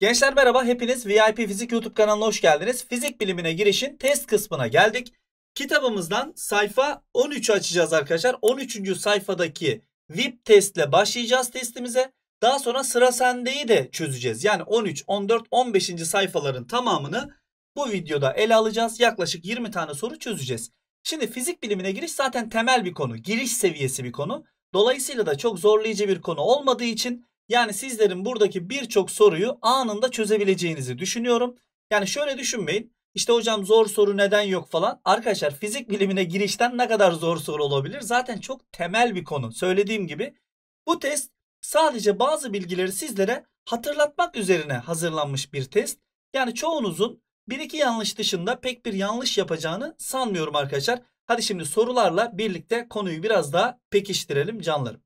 Gençler merhaba hepiniz VIP Fizik YouTube kanalına hoş geldiniz. Fizik bilimine girişin test kısmına geldik. Kitabımızdan sayfa 13'ü açacağız arkadaşlar. 13. sayfadaki VIP testle başlayacağız testimize. Daha sonra sıra sendeyi de çözeceğiz. Yani 13, 14, 15. sayfaların tamamını bu videoda ele alacağız. Yaklaşık 20 tane soru çözeceğiz. Şimdi fizik bilimine giriş zaten temel bir konu. Giriş seviyesi bir konu. Dolayısıyla da çok zorlayıcı bir konu olmadığı için yani sizlerin buradaki birçok soruyu anında çözebileceğinizi düşünüyorum. Yani şöyle düşünmeyin. İşte hocam zor soru neden yok falan. Arkadaşlar fizik bilimine girişten ne kadar zor soru olabilir? Zaten çok temel bir konu. Söylediğim gibi bu test sadece bazı bilgileri sizlere hatırlatmak üzerine hazırlanmış bir test. Yani çoğunuzun bir iki yanlış dışında pek bir yanlış yapacağını sanmıyorum arkadaşlar. Hadi şimdi sorularla birlikte konuyu biraz daha pekiştirelim canlarım.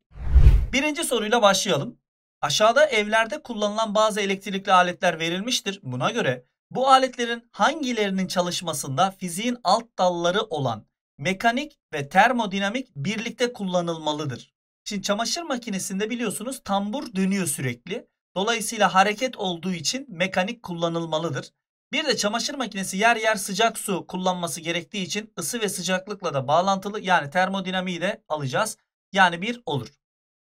Birinci soruyla başlayalım. Aşağıda evlerde kullanılan bazı elektrikli aletler verilmiştir. Buna göre bu aletlerin hangilerinin çalışmasında fiziğin alt dalları olan mekanik ve termodinamik birlikte kullanılmalıdır. Şimdi çamaşır makinesinde biliyorsunuz tambur dönüyor sürekli. Dolayısıyla hareket olduğu için mekanik kullanılmalıdır. Bir de çamaşır makinesi yer yer sıcak su kullanması gerektiği için ısı ve sıcaklıkla da bağlantılı yani termodinamiği de alacağız. Yani bir olur.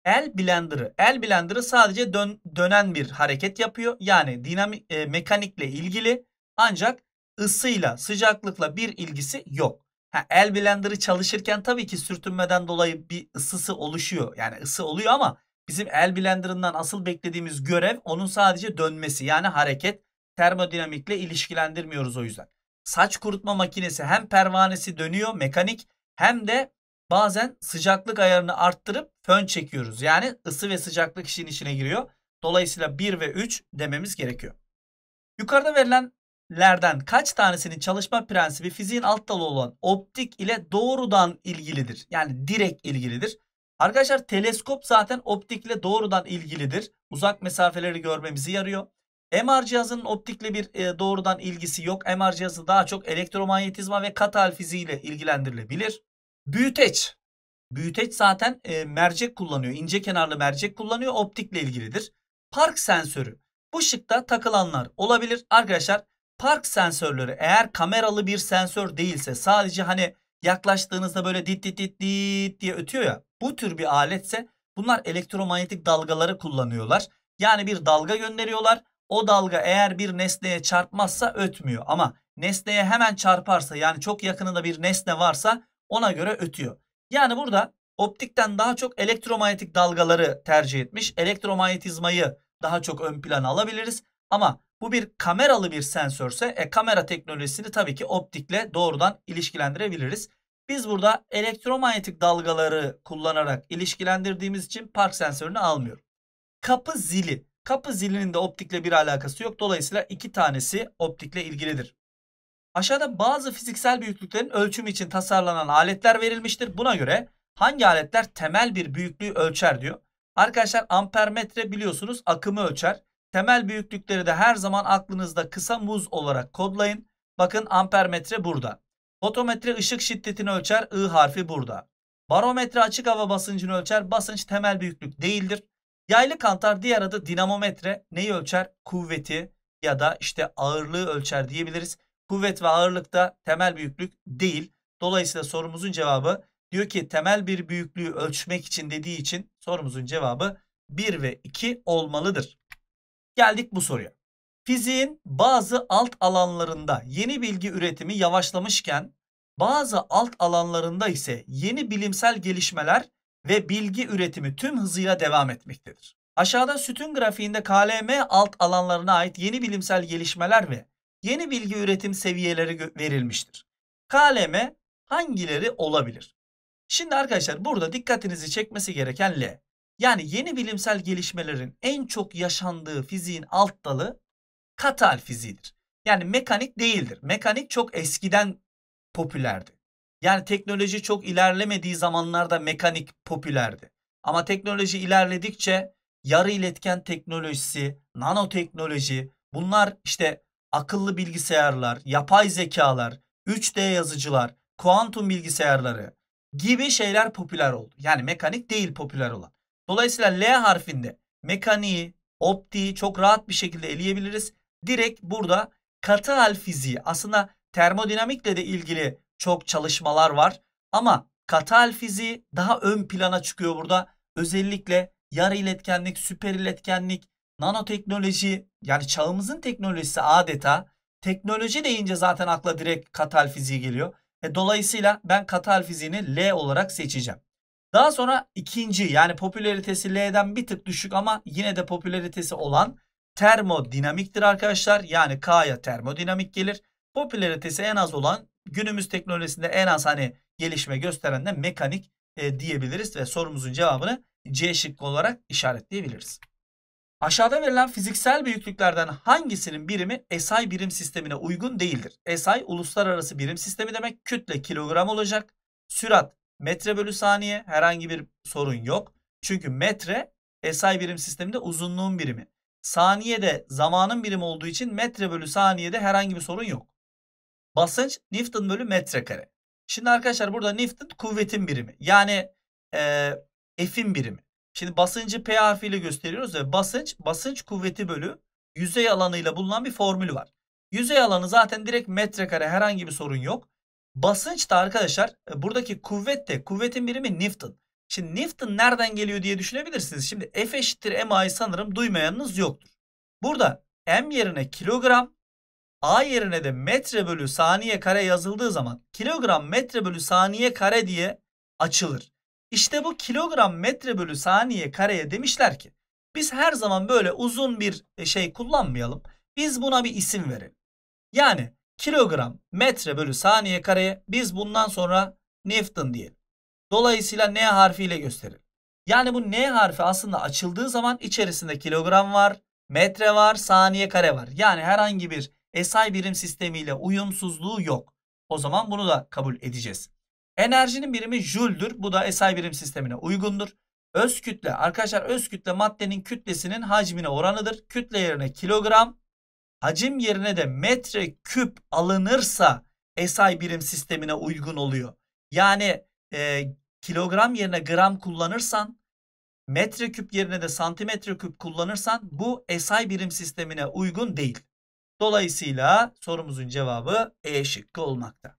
El blender'ı. El blender'ı sadece dön, dönen bir hareket yapıyor. Yani dinamik e, mekanikle ilgili ancak ısıyla, sıcaklıkla bir ilgisi yok. Ha, el blender'ı çalışırken tabii ki sürtünmeden dolayı bir ısısı oluşuyor. Yani ısı oluyor ama bizim el blender'ından asıl beklediğimiz görev onun sadece dönmesi yani hareket termodinamikle ilişkilendirmiyoruz o yüzden. Saç kurutma makinesi hem pervanesi dönüyor mekanik hem de bazen sıcaklık ayarını arttırıp fön çekiyoruz. Yani ısı ve sıcaklık işin içine giriyor. Dolayısıyla 1 ve 3 dememiz gerekiyor. Yukarıda verilenlerden kaç tanesinin çalışma prensibi fiziğin alt dalı olan optik ile doğrudan ilgilidir? Yani direkt ilgilidir. Arkadaşlar teleskop zaten optikle doğrudan ilgilidir. Uzak mesafeleri görmemizi yarıyor. MR cihazının optikle bir e, doğrudan ilgisi yok. MR cihazı daha çok elektromanyetizma ve katal fiziğiyle ilgilendirilebilir. Büyüteç. Büyüteç zaten e, mercek kullanıyor. ince kenarlı mercek kullanıyor. Optikle ilgilidir. Park sensörü. Bu şıkta takılanlar olabilir. Arkadaşlar park sensörleri eğer kameralı bir sensör değilse sadece hani yaklaştığınızda böyle dit dit dit dit diye ötüyor ya. Bu tür bir aletse bunlar elektromanyetik dalgaları kullanıyorlar. Yani bir dalga gönderiyorlar. O dalga eğer bir nesneye çarpmazsa ötmüyor. Ama nesneye hemen çarparsa yani çok yakınında bir nesne varsa ona göre ötüyor. Yani burada optikten daha çok elektromanyetik dalgaları tercih etmiş. Elektromanyetizmayı daha çok ön plana alabiliriz. Ama bu bir kameralı bir sensörse e, kamera teknolojisini tabii ki optikle doğrudan ilişkilendirebiliriz. Biz burada elektromanyetik dalgaları kullanarak ilişkilendirdiğimiz için park sensörünü almıyor. Kapı zili. Kapı zilinin de optikle bir alakası yok. Dolayısıyla iki tanesi optikle ilgilidir. Aşağıda bazı fiziksel büyüklüklerin ölçümü için tasarlanan aletler verilmiştir. Buna göre hangi aletler temel bir büyüklüğü ölçer diyor. Arkadaşlar ampermetre biliyorsunuz akımı ölçer. Temel büyüklükleri de her zaman aklınızda kısa muz olarak kodlayın. Bakın ampermetre burada. Fotometre ışık şiddetini ölçer. I harfi burada. Barometre açık hava basıncını ölçer. Basınç temel büyüklük değildir. Yaylı kantar diğer adı dinamometre neyi ölçer? Kuvveti ya da işte ağırlığı ölçer diyebiliriz. Kuvvet ve ağırlıkta temel büyüklük değil. Dolayısıyla sorumuzun cevabı diyor ki temel bir büyüklüğü ölçmek için dediği için sorumuzun cevabı 1 ve 2 olmalıdır. Geldik bu soruya. Fiziğin bazı alt alanlarında yeni bilgi üretimi yavaşlamışken bazı alt alanlarında ise yeni bilimsel gelişmeler ve bilgi üretimi tüm hızıyla devam etmektedir. Aşağıda sütun grafiğinde KLM alt alanlarına ait yeni bilimsel gelişmeler ve yeni bilgi üretim seviyeleri verilmiştir. KLM hangileri olabilir? Şimdi arkadaşlar burada dikkatinizi çekmesi gereken L. Yani yeni bilimsel gelişmelerin en çok yaşandığı fiziğin alt dalı katal fiziğidir. Yani mekanik değildir. Mekanik çok eskiden popülerdi. Yani teknoloji çok ilerlemediği zamanlarda mekanik popülerdi. Ama teknoloji ilerledikçe yarı iletken teknolojisi, nanoteknoloji bunlar işte akıllı bilgisayarlar, yapay zekalar, 3D yazıcılar, kuantum bilgisayarları gibi şeyler popüler oldu. Yani mekanik değil popüler olan. Dolayısıyla L harfinde mekaniği, optiği çok rahat bir şekilde eleyebiliriz. Direkt burada katı hal fiziği aslında termodinamikle de ilgili çok çalışmalar var. Ama katı hal fiziği daha ön plana çıkıyor burada. Özellikle yarı iletkenlik, süper iletkenlik, nanoteknoloji yani çağımızın teknolojisi adeta teknoloji deyince zaten akla direkt katal fiziği geliyor. E, dolayısıyla ben katal fiziğini L olarak seçeceğim. Daha sonra ikinci yani popülaritesi L'den bir tık düşük ama yine de popülaritesi olan termodinamiktir arkadaşlar. Yani K'ya termodinamik gelir. Popülaritesi en az olan günümüz teknolojisinde en az hani gelişme gösteren de mekanik e, diyebiliriz ve sorumuzun cevabını C şıkkı olarak işaretleyebiliriz. Aşağıda verilen fiziksel büyüklüklerden hangisinin birimi SI birim sistemine uygun değildir? SI uluslararası birim sistemi demek. Kütle kilogram olacak. Sürat metre bölü saniye herhangi bir sorun yok. Çünkü metre SI birim sisteminde uzunluğun birimi. Saniye de zamanın birimi olduğu için metre bölü saniyede herhangi bir sorun yok. Basınç Newton bölü metre kare. Şimdi arkadaşlar burada Newton kuvvetin birimi. Yani e, F'in birimi. Şimdi basıncı P harfiyle gösteriyoruz ve basınç basınç kuvveti bölü yüzey alanıyla bulunan bir formül var. Yüzey alanı zaten direkt metrekare herhangi bir sorun yok. Basınç da arkadaşlar e, buradaki kuvvet de kuvvetin birimi Newton. Şimdi Newton nereden geliyor diye düşünebilirsiniz. Şimdi F eşittir MA'yı sanırım duymayanınız yoktur. Burada M yerine kilogram, A yerine de metre bölü saniye kare yazıldığı zaman kilogram metre bölü saniye kare diye açılır. İşte bu kilogram metre bölü saniye kareye demişler ki biz her zaman böyle uzun bir e, şey kullanmayalım. Biz buna bir isim verelim. Yani kilogram metre bölü saniye kareye biz bundan sonra Newton diyelim. Dolayısıyla N harfiyle gösterelim. Yani bu N harfi aslında açıldığı zaman içerisinde kilogram var, metre var, saniye kare var. Yani herhangi bir SI birim sistemiyle uyumsuzluğu yok. O zaman bunu da kabul edeceğiz. Enerjinin birimi jüldür. Bu da SI birim sistemine uygundur. Öz kütle arkadaşlar öz kütle maddenin kütlesinin hacmine oranıdır. Kütle yerine kilogram, hacim yerine de metre küp alınırsa SI birim sistemine uygun oluyor. Yani e, kilogram yerine gram kullanırsan metre küp yerine de santimetre küp kullanırsan bu SI birim sistemine uygun değil. Dolayısıyla sorumuzun cevabı E şıkkı olmakta.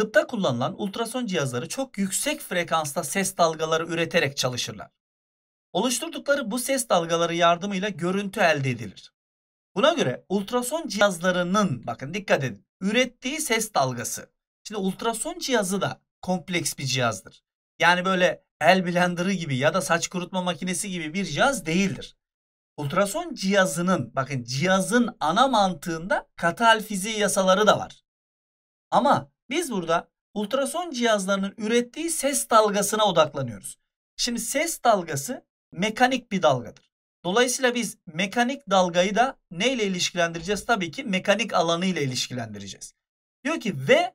Tıpta kullanılan ultrason cihazları çok yüksek frekansta ses dalgaları üreterek çalışırlar. Oluşturdukları bu ses dalgaları yardımıyla görüntü elde edilir. Buna göre ultrason cihazlarının bakın dikkat edin ürettiği ses dalgası. Şimdi ultrason cihazı da kompleks bir cihazdır. Yani böyle el blenderı gibi ya da saç kurutma makinesi gibi bir cihaz değildir. Ultrason cihazının bakın cihazın ana mantığında katal fiziği yasaları da var. Ama biz burada ultrason cihazlarının ürettiği ses dalgasına odaklanıyoruz. Şimdi ses dalgası mekanik bir dalgadır. Dolayısıyla biz mekanik dalgayı da neyle ilişkilendireceğiz? Tabii ki mekanik alanı ile ilişkilendireceğiz. Diyor ki ve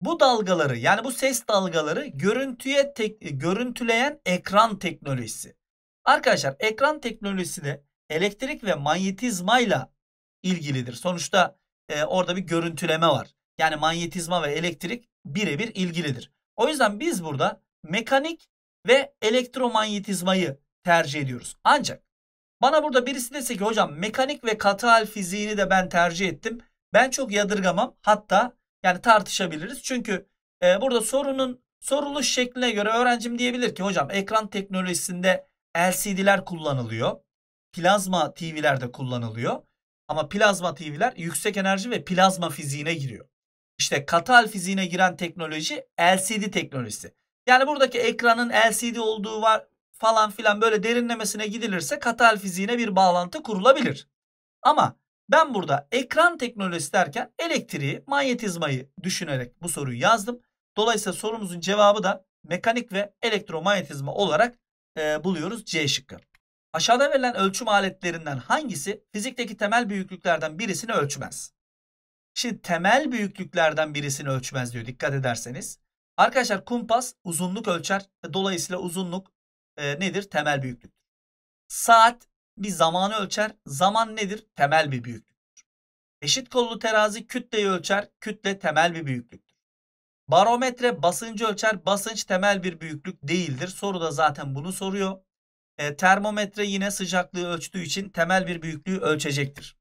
bu dalgaları yani bu ses dalgaları görüntüye tek, görüntüleyen ekran teknolojisi. Arkadaşlar ekran teknolojisi de elektrik ve manyetizmayla ilgilidir. Sonuçta e, orada bir görüntüleme var yani manyetizma ve elektrik birebir ilgilidir. O yüzden biz burada mekanik ve elektromanyetizmayı tercih ediyoruz. Ancak bana burada birisi dese ki hocam mekanik ve katı hal fiziğini de ben tercih ettim. Ben çok yadırgamam. Hatta yani tartışabiliriz. Çünkü e, burada sorunun soruluş şekline göre öğrencim diyebilir ki hocam ekran teknolojisinde LCD'ler kullanılıyor. Plazma TV'ler de kullanılıyor. Ama plazma TV'ler yüksek enerji ve plazma fiziğine giriyor. İşte katal fiziğine giren teknoloji LCD teknolojisi. Yani buradaki ekranın LCD olduğu var falan filan böyle derinlemesine gidilirse katal fiziğine bir bağlantı kurulabilir. Ama ben burada ekran teknolojisi derken elektriği, manyetizmayı düşünerek bu soruyu yazdım. Dolayısıyla sorumuzun cevabı da mekanik ve elektromanyetizma olarak e, buluyoruz C şıkkı. Aşağıda verilen ölçüm aletlerinden hangisi fizikteki temel büyüklüklerden birisini ölçmez? Şimdi temel büyüklüklerden birisini ölçmez diyor dikkat ederseniz. Arkadaşlar kumpas uzunluk ölçer. Dolayısıyla uzunluk e, nedir? Temel büyüklük. Saat bir zamanı ölçer. Zaman nedir? Temel bir büyüklüktür. Eşit kollu terazi kütleyi ölçer. Kütle temel bir büyüklüktür. Barometre basıncı ölçer. Basınç temel bir büyüklük değildir. Soru da zaten bunu soruyor. E, termometre yine sıcaklığı ölçtüğü için temel bir büyüklüğü ölçecektir.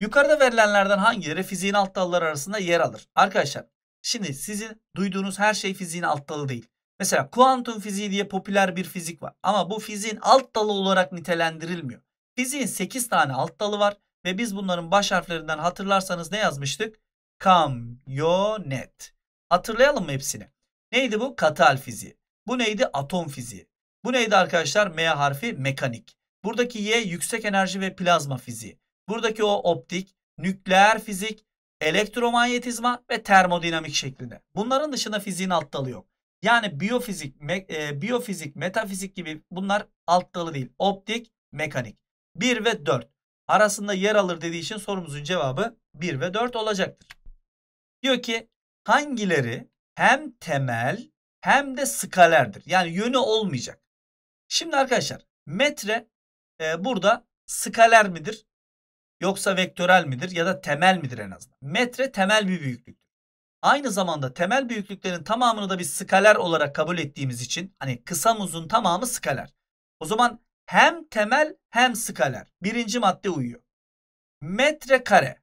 Yukarıda verilenlerden hangileri fiziğin alt dalları arasında yer alır? Arkadaşlar şimdi sizin duyduğunuz her şey fiziğin alt dalı değil. Mesela kuantum fiziği diye popüler bir fizik var ama bu fiziğin alt dalı olarak nitelendirilmiyor. Fiziğin 8 tane alt dalı var ve biz bunların baş harflerinden hatırlarsanız ne yazmıştık? Kamyonet. Hatırlayalım mı hepsini? Neydi bu? Katal fiziği. Bu neydi? Atom fiziği. Bu neydi arkadaşlar? M harfi mekanik. Buradaki Y yüksek enerji ve plazma fiziği. Buradaki o optik, nükleer fizik, elektromanyetizma ve termodinamik şeklinde. Bunların dışında fiziğin alt dalı yok. Yani biyofizik, me, e, biyofizik, metafizik gibi bunlar alt dalı değil. Optik, mekanik. 1 ve 4 arasında yer alır dediği için sorumuzun cevabı 1 ve 4 olacaktır. Diyor ki hangileri hem temel hem de skalerdir. Yani yönü olmayacak. Şimdi arkadaşlar metre e, burada skaler midir? yoksa vektörel midir ya da temel midir en azından? Metre temel bir büyüklüktür. Aynı zamanda temel büyüklüklerin tamamını da bir skaler olarak kabul ettiğimiz için hani kısa uzun tamamı skaler. O zaman hem temel hem skaler. Birinci madde uyuyor. Metrekare.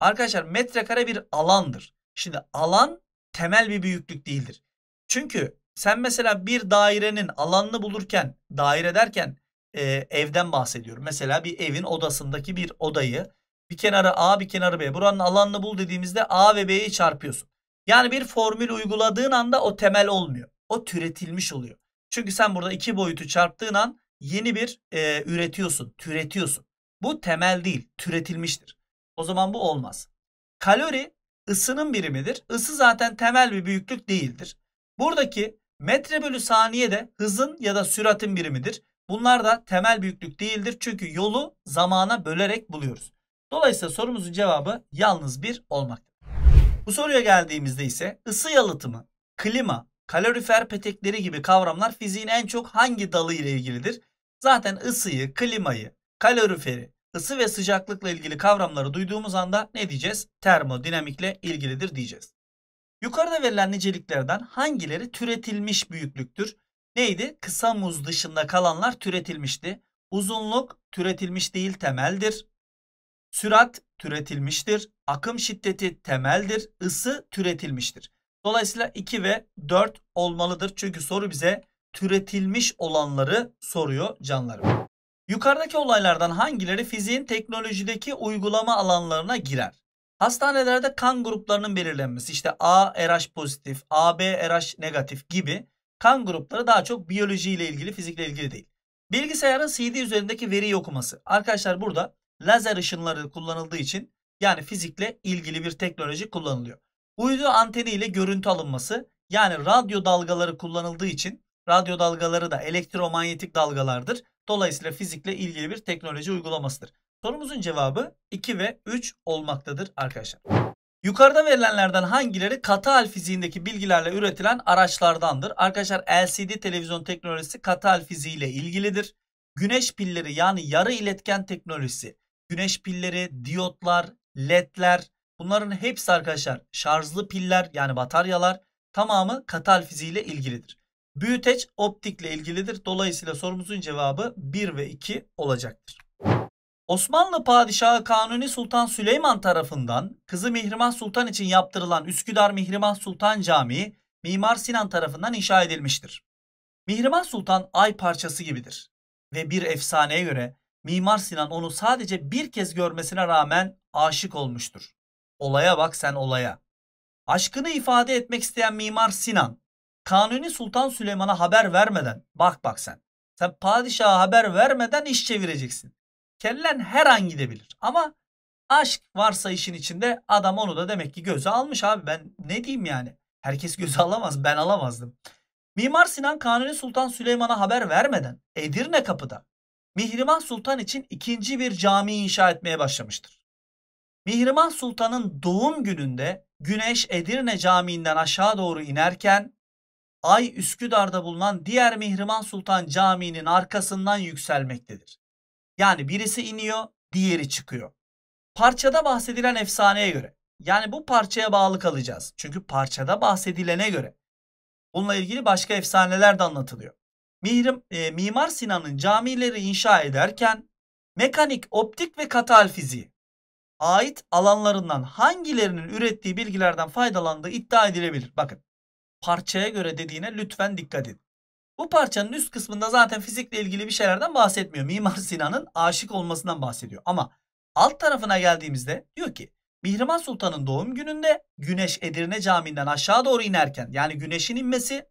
Arkadaşlar metrekare bir alandır. Şimdi alan temel bir büyüklük değildir. Çünkü sen mesela bir dairenin alanını bulurken, daire derken e, evden bahsediyorum. Mesela bir evin odasındaki bir odayı bir kenarı A bir kenarı B. Buranın alanını bul dediğimizde A ve B'yi çarpıyorsun. Yani bir formül uyguladığın anda o temel olmuyor. O türetilmiş oluyor. Çünkü sen burada iki boyutu çarptığın an yeni bir e, üretiyorsun, türetiyorsun. Bu temel değil, türetilmiştir. O zaman bu olmaz. Kalori ısının birimidir. Isı zaten temel bir büyüklük değildir. Buradaki metre bölü saniye de hızın ya da süratin birimidir. Bunlar da temel büyüklük değildir çünkü yolu zamana bölerek buluyoruz. Dolayısıyla sorumuzun cevabı yalnız bir olmaktadır. Bu soruya geldiğimizde ise ısı yalıtımı, klima, kalorifer petekleri gibi kavramlar fiziğin en çok hangi dalı ile ilgilidir? Zaten ısıyı, klimayı, kaloriferi, ısı ve sıcaklıkla ilgili kavramları duyduğumuz anda ne diyeceğiz? Termodinamikle ilgilidir diyeceğiz. Yukarıda verilen niceliklerden hangileri türetilmiş büyüklüktür? Neydi? Kısa muz dışında kalanlar türetilmişti. Uzunluk türetilmiş değil temeldir. Sürat türetilmiştir. Akım şiddeti temeldir. Isı türetilmiştir. Dolayısıyla 2 ve 4 olmalıdır. Çünkü soru bize türetilmiş olanları soruyor canlarım. Yukarıdaki olaylardan hangileri fiziğin teknolojideki uygulama alanlarına girer? Hastanelerde kan gruplarının belirlenmesi işte A RH pozitif, AB RH negatif gibi kan grupları daha çok biyolojiyle ilgili, fizikle ilgili değil. Bilgisayarın CD üzerindeki veriyi okuması. Arkadaşlar burada lazer ışınları kullanıldığı için yani fizikle ilgili bir teknoloji kullanılıyor. Uydu anteni ile görüntü alınması yani radyo dalgaları kullanıldığı için radyo dalgaları da elektromanyetik dalgalardır. Dolayısıyla fizikle ilgili bir teknoloji uygulamasıdır. Sorumuzun cevabı 2 ve 3 olmaktadır arkadaşlar. Yukarıda verilenlerden hangileri katı hal fiziğindeki bilgilerle üretilen araçlardandır? Arkadaşlar LCD televizyon teknolojisi katı hal fiziği ile ilgilidir. Güneş pilleri yani yarı iletken teknolojisi. Güneş pilleri, diyotlar, ledler bunların hepsi arkadaşlar şarjlı piller yani bataryalar tamamı katı hal fiziği ile ilgilidir. Büyüteç optikle ilgilidir. Dolayısıyla sorumuzun cevabı 1 ve 2 olacaktır. Osmanlı Padişahı Kanuni Sultan Süleyman tarafından kızı Mihrimah Sultan için yaptırılan Üsküdar Mihrimah Sultan Camii Mimar Sinan tarafından inşa edilmiştir. Mihrimah Sultan ay parçası gibidir ve bir efsaneye göre Mimar Sinan onu sadece bir kez görmesine rağmen aşık olmuştur. Olaya bak sen olaya. Aşkını ifade etmek isteyen Mimar Sinan, Kanuni Sultan Süleyman'a haber vermeden, bak bak sen, sen padişaha haber vermeden iş çevireceksin kellen her an gidebilir. Ama aşk varsa işin içinde adam onu da demek ki göze almış abi. Ben ne diyeyim yani? Herkes göze alamaz. Ben alamazdım. Mimar Sinan Kanuni Sultan Süleyman'a haber vermeden Edirne kapıda Mihrimah Sultan için ikinci bir cami inşa etmeye başlamıştır. Mihrimah Sultan'ın doğum gününde güneş Edirne Camii'nden aşağı doğru inerken ay Üsküdar'da bulunan diğer Mihrimah Sultan Camii'nin arkasından yükselmektedir. Yani birisi iniyor, diğeri çıkıyor. Parçada bahsedilen efsaneye göre. Yani bu parçaya bağlı kalacağız. Çünkü parçada bahsedilene göre. Bununla ilgili başka efsaneler de anlatılıyor. Mihrim, e, Mimar Sinan'ın camileri inşa ederken mekanik, optik ve katal fiziği ait alanlarından hangilerinin ürettiği bilgilerden faydalandığı iddia edilebilir. Bakın parçaya göre dediğine lütfen dikkat edin. Bu parçanın üst kısmında zaten fizikle ilgili bir şeylerden bahsetmiyor. Mimar Sinan'ın aşık olmasından bahsediyor. Ama alt tarafına geldiğimizde diyor ki Mihrimah Sultan'ın doğum gününde güneş Edirne Camii'nden aşağı doğru inerken yani güneşin inmesi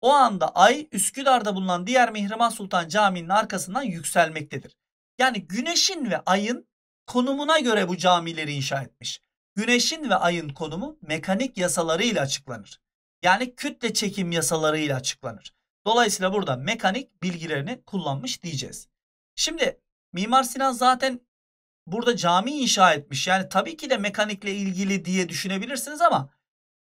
o anda ay Üsküdar'da bulunan diğer Mihrimah Sultan Camii'nin arkasından yükselmektedir. Yani güneşin ve ayın konumuna göre bu camileri inşa etmiş. Güneşin ve ayın konumu mekanik yasalarıyla açıklanır. Yani kütle çekim yasalarıyla açıklanır. Dolayısıyla burada mekanik bilgilerini kullanmış diyeceğiz. Şimdi Mimar Sinan zaten burada cami inşa etmiş. Yani tabii ki de mekanikle ilgili diye düşünebilirsiniz ama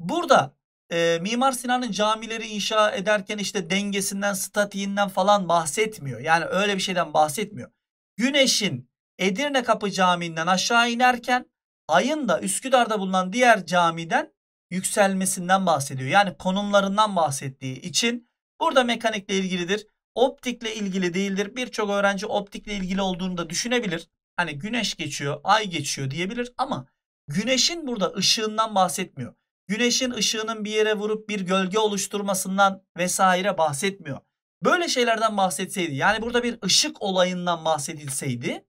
burada e, Mimar Sinan'ın camileri inşa ederken işte dengesinden, statiğinden falan bahsetmiyor. Yani öyle bir şeyden bahsetmiyor. Güneş'in Edirne Kapı Camii'nden aşağı inerken ayın da Üsküdar'da bulunan diğer camiden yükselmesinden bahsediyor. Yani konumlarından bahsettiği için Burada mekanikle ilgilidir. Optikle ilgili değildir. Birçok öğrenci optikle ilgili olduğunu da düşünebilir. Hani güneş geçiyor, ay geçiyor diyebilir ama güneşin burada ışığından bahsetmiyor. Güneşin ışığının bir yere vurup bir gölge oluşturmasından vesaire bahsetmiyor. Böyle şeylerden bahsetseydi yani burada bir ışık olayından bahsedilseydi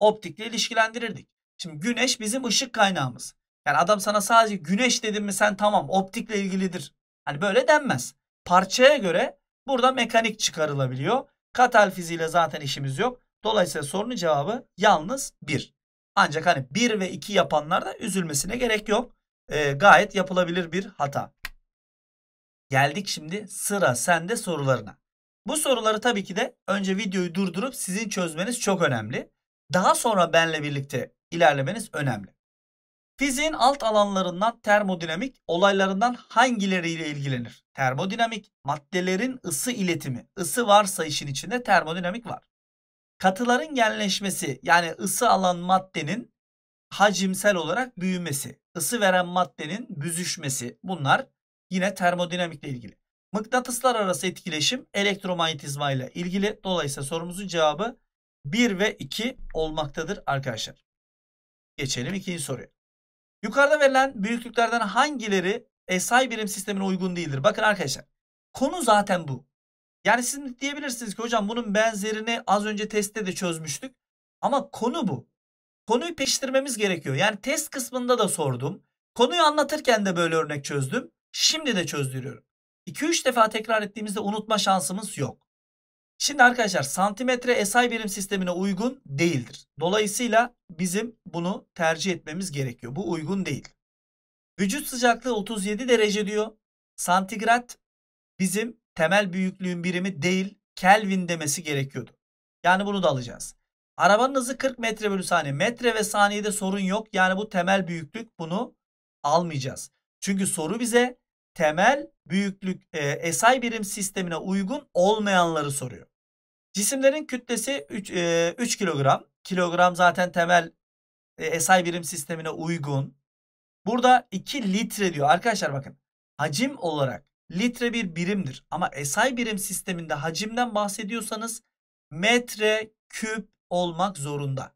optikle ilişkilendirirdik. Şimdi güneş bizim ışık kaynağımız. Yani adam sana sadece güneş dedim mi sen tamam optikle ilgilidir. Hani böyle denmez parçaya göre burada mekanik çıkarılabiliyor. Katal fiziğiyle zaten işimiz yok. Dolayısıyla sorunun cevabı yalnız 1. Ancak hani 1 ve 2 yapanlarda üzülmesine gerek yok. E, gayet yapılabilir bir hata. Geldik şimdi sıra sende sorularına. Bu soruları tabii ki de önce videoyu durdurup sizin çözmeniz çok önemli. Daha sonra benle birlikte ilerlemeniz önemli. Fiziğin alt alanlarından termodinamik olaylarından hangileriyle ilgilenir? Termodinamik maddelerin ısı iletimi. Isı varsa işin içinde termodinamik var. Katıların genleşmesi yani ısı alan maddenin hacimsel olarak büyümesi, ısı veren maddenin büzüşmesi bunlar yine termodinamikle ilgili. Mıknatıslar arası etkileşim elektromanyetizma ile ilgili. Dolayısıyla sorumuzun cevabı 1 ve 2 olmaktadır arkadaşlar. Geçelim ikinci soruya. Yukarıda verilen büyüklüklerden hangileri SI birim sistemine uygun değildir? Bakın arkadaşlar konu zaten bu. Yani siz diyebilirsiniz ki hocam bunun benzerini az önce testte de çözmüştük. Ama konu bu. Konuyu pekiştirmemiz gerekiyor. Yani test kısmında da sordum. Konuyu anlatırken de böyle örnek çözdüm. Şimdi de çözdürüyorum. 2-3 defa tekrar ettiğimizde unutma şansımız yok. Şimdi arkadaşlar santimetre SI birim sistemine uygun değildir. Dolayısıyla bizim bunu tercih etmemiz gerekiyor. Bu uygun değil. Vücut sıcaklığı 37 derece diyor. Santigrat bizim temel büyüklüğün birimi değil Kelvin demesi gerekiyordu. Yani bunu da alacağız. Arabanın hızı 40 metre bölü saniye. Metre ve saniyede sorun yok. Yani bu temel büyüklük bunu almayacağız. Çünkü soru bize temel büyüklük e, SI birim sistemine uygun olmayanları soruyor. Cisimlerin kütlesi 3, e, 3 kilogram. Kilogram zaten temel e, SI birim sistemine uygun. Burada 2 litre diyor. Arkadaşlar bakın hacim olarak litre bir birimdir. Ama SI birim sisteminde hacimden bahsediyorsanız metre küp olmak zorunda.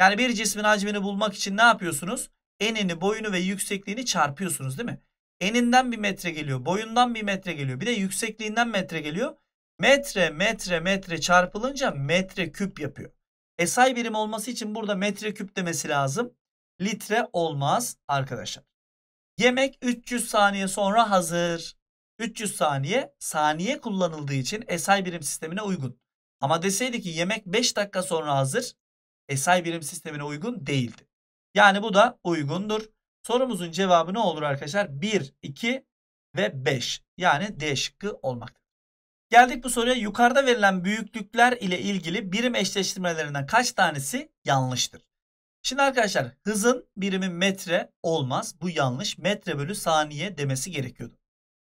Yani bir cismin hacmini bulmak için ne yapıyorsunuz? Enini, boyunu ve yüksekliğini çarpıyorsunuz değil mi? Eninden bir metre geliyor. Boyundan bir metre geliyor. Bir de yüksekliğinden metre geliyor. Metre metre metre çarpılınca metre küp yapıyor. SI birim olması için burada metre küp demesi lazım. Litre olmaz arkadaşlar. Yemek 300 saniye sonra hazır. 300 saniye saniye kullanıldığı için SI birim sistemine uygun. Ama deseydi ki yemek 5 dakika sonra hazır SI birim sistemine uygun değildi. Yani bu da uygundur. Sorumuzun cevabı ne olur arkadaşlar? 1, 2 ve 5. Yani D şıkkı olmaktadır. Geldik bu soruya. Yukarıda verilen büyüklükler ile ilgili birim eşleştirmelerinden kaç tanesi yanlıştır? Şimdi arkadaşlar hızın birimi metre olmaz. Bu yanlış. Metre bölü saniye demesi gerekiyordu.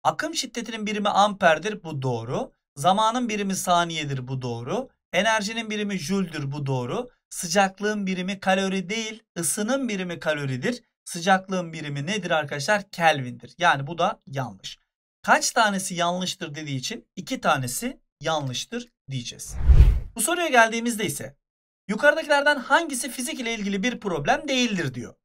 Akım şiddetinin birimi amperdir. Bu doğru. Zamanın birimi saniyedir. Bu doğru. Enerjinin birimi jüldür. Bu doğru. Sıcaklığın birimi kalori değil, ısının birimi kaloridir. Sıcaklığın birimi nedir arkadaşlar? Kelvin'dir. Yani bu da yanlış. Kaç tanesi yanlıştır dediği için iki tanesi yanlıştır diyeceğiz. Bu soruya geldiğimizde ise yukarıdakilerden hangisi fizik ile ilgili bir problem değildir diyor.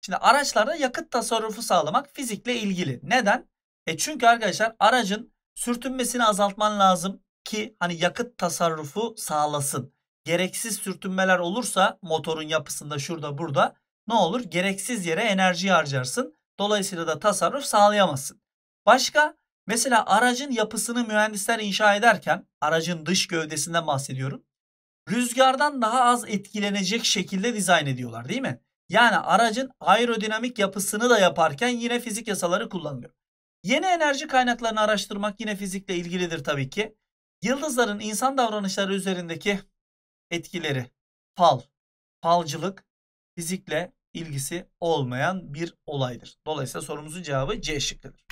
Şimdi araçlarda yakıt tasarrufu sağlamak fizikle ilgili. Neden? E çünkü arkadaşlar aracın sürtünmesini azaltman lazım ki hani yakıt tasarrufu sağlasın. Gereksiz sürtünmeler olursa motorun yapısında şurada burada ne olur? Gereksiz yere enerji harcarsın. Dolayısıyla da tasarruf sağlayamazsın. Başka mesela aracın yapısını mühendisler inşa ederken aracın dış gövdesinden bahsediyorum. Rüzgardan daha az etkilenecek şekilde dizayn ediyorlar değil mi? Yani aracın aerodinamik yapısını da yaparken yine fizik yasaları kullanılıyor. Yeni enerji kaynaklarını araştırmak yine fizikle ilgilidir tabii ki. Yıldızların insan davranışları üzerindeki etkileri, fal, falcılık fizikle ilgisi olmayan bir olaydır. Dolayısıyla sorumuzun cevabı C şıkkıdır.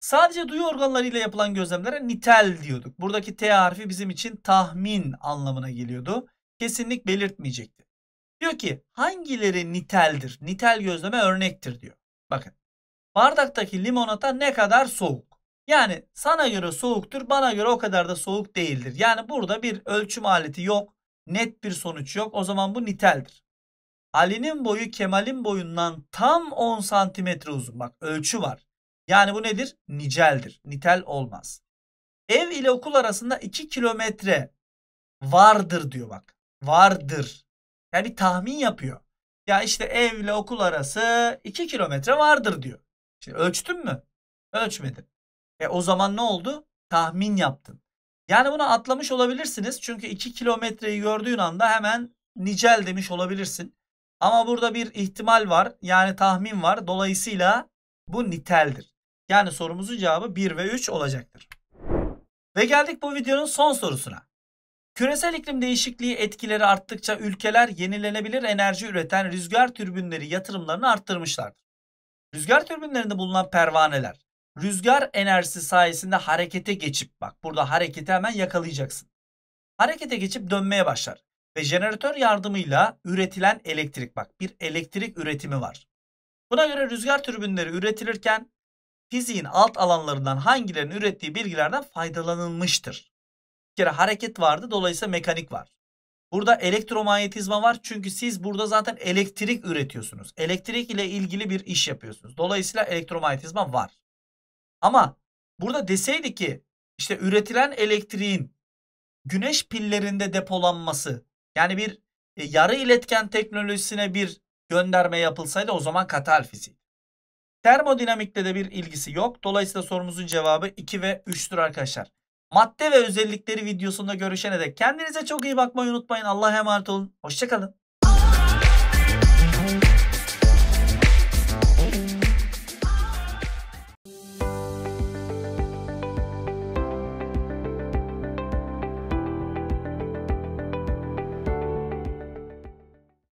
Sadece duyu organlarıyla yapılan gözlemlere nitel diyorduk. Buradaki T harfi bizim için tahmin anlamına geliyordu. Kesinlik belirtmeyecekti. Diyor ki hangileri niteldir? Nitel gözleme örnektir diyor. Bakın bardaktaki limonata ne kadar soğuk? Yani sana göre soğuktur bana göre o kadar da soğuk değildir. Yani burada bir ölçüm aleti yok. Net bir sonuç yok. O zaman bu niteldir. Ali'nin boyu Kemal'in boyundan tam 10 santimetre uzun. Bak ölçü var. Yani bu nedir? Niceldir. Nitel olmaz. Ev ile okul arasında 2 kilometre vardır diyor bak. Vardır. Yani bir tahmin yapıyor. Ya işte ev ile okul arası 2 kilometre vardır diyor. Şimdi ölçtün mü? Ölçmedin. E o zaman ne oldu? Tahmin yaptın. Yani bunu atlamış olabilirsiniz. Çünkü 2 kilometreyi gördüğün anda hemen nicel demiş olabilirsin. Ama burada bir ihtimal var. Yani tahmin var. Dolayısıyla bu niteldir. Yani sorumuzun cevabı 1 ve 3 olacaktır. Ve geldik bu videonun son sorusuna. Küresel iklim değişikliği etkileri arttıkça ülkeler yenilenebilir enerji üreten rüzgar türbünleri yatırımlarını arttırmışlardır. Rüzgar türbünlerinde bulunan pervaneler rüzgar enerjisi sayesinde harekete geçip bak burada hareketi hemen yakalayacaksın. Harekete geçip dönmeye başlar ve jeneratör yardımıyla üretilen elektrik bak bir elektrik üretimi var. Buna göre rüzgar türbinleri üretilirken fiziğin alt alanlarından hangilerinin ürettiği bilgilerden faydalanılmıştır. Bir kere hareket vardı dolayısıyla mekanik var. Burada elektromanyetizma var çünkü siz burada zaten elektrik üretiyorsunuz. Elektrik ile ilgili bir iş yapıyorsunuz. Dolayısıyla elektromanyetizma var. Ama burada deseydi ki işte üretilen elektriğin güneş pillerinde depolanması yani bir e, yarı iletken teknolojisine bir gönderme yapılsaydı o zaman katı alfisiydi. Termodinamikte de bir ilgisi yok. Dolayısıyla sorumuzun cevabı 2 ve 3'tür arkadaşlar. Madde ve özellikleri videosunda görüşene dek kendinize çok iyi bakmayı unutmayın. Allah'a emanet olun. Hoşçakalın.